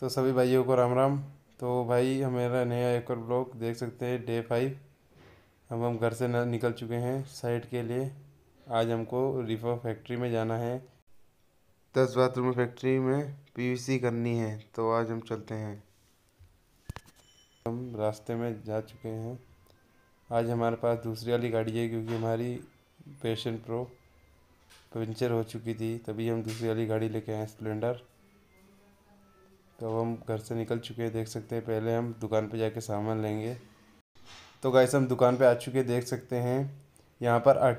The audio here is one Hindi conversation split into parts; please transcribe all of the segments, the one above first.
तो सभी भाइयों को राम राम तो भाई हमारा नया एक और ब्लॉग देख सकते हैं डे फाइव अब हम घर से निकल चुके हैं साइड के लिए आज हमको रिफा फैक्ट्री में जाना है दस बाथरूम फैक्ट्री में पीवीसी करनी है तो आज हम चलते हैं हम रास्ते में जा चुके हैं आज हमारे पास दूसरी वाली गाड़ी है क्योंकि हमारी पैशन प्रो पंचर हो चुकी थी तभी हम दूसरी वाली गाड़ी लेके आए स्प्लेंडर तो अब हम घर से निकल चुके हैं देख सकते हैं पहले हम दुकान पे जाके सामान लेंगे तो गाइस हम दुकान पे आ चुके देख सकते हैं यहाँ पर आर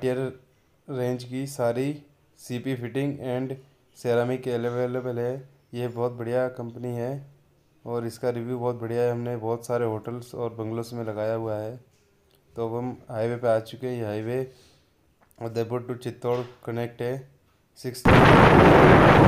रेंज की सारी CP fitting and ceramic available है ये बहुत बढ़िया कंपनी है और इसका रिव्यू बहुत बढ़िया है हमने बहुत सारे होटल्स और बंगलोस में लगाया हुआ है तो अब हम हाईवे पर आ चुके हैं ये highway Udaipur to Chittor connect है सिक्स